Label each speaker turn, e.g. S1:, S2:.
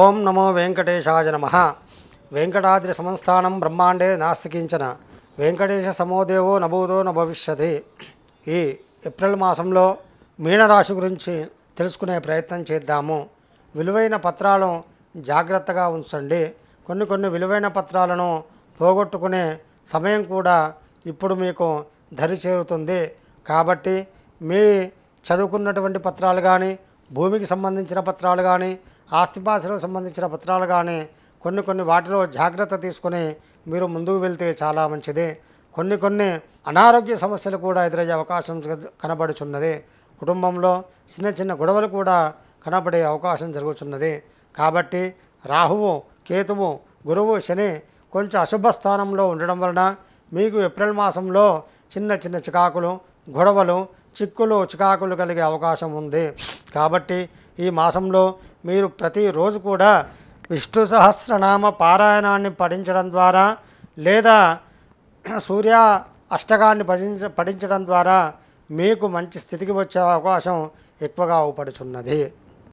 S1: ఓం నమో వెంకటేశాయ నమ వెంకటాద్రి సంస్థానం బ్రహ్మాండే నాస్తికించిన వెంకటేశ సమోదేవో నభూదో నభవిష్యతి ఈ ఏప్రిల్ మాసంలో మీనరాశి గురించి తెలుసుకునే ప్రయత్నం చేద్దాము విలువైన పత్రాలను జాగ్రత్తగా ఉంచండి కొన్ని కొన్ని విలువైన పత్రాలను పోగొట్టుకునే సమయం కూడా ఇప్పుడు మీకు దరి చేరుతుంది కాబట్టి మీ చదువుకున్నటువంటి పత్రాలు కానీ భూమికి సంబంధించిన పత్రాలు కానీ ఆస్తిపాస్తులకు సంబంధించిన పత్రాలు కానీ కొన్ని కొన్ని వాటిలో జాగ్రత్త తీసుకుని మీరు ముందుకు వెళ్తే చాలా మంచిది కొన్ని కొన్ని అనారోగ్య సమస్యలు కూడా ఎదురయ్యే అవకాశం కనబడుచున్నది కుటుంబంలో చిన్న చిన్న గొడవలు కూడా కనబడే అవకాశం జరుగుతున్నది కాబట్టి రాహువు కేతువు గురువు శని కొంచెం అశుభ స్థానంలో ఉండడం వలన మీకు ఏప్రిల్ మాసంలో చిన్న చిన్న చికాకులు గొడవలు చిక్కులు చికాకులు కలిగే అవకాశం ఉంది కాబట్టి ఈ మాసంలో మీరు ప్రతిరోజు కూడా విష్ణు సహస్రనామ పారాయణాన్ని పఠించడం ద్వారా లేదా సూర్య అష్టకాన్ని పఠించ పఠించడం ద్వారా మీకు మంచి స్థితికి వచ్చే అవకాశం ఎక్కువగా అవుపడుచున్నది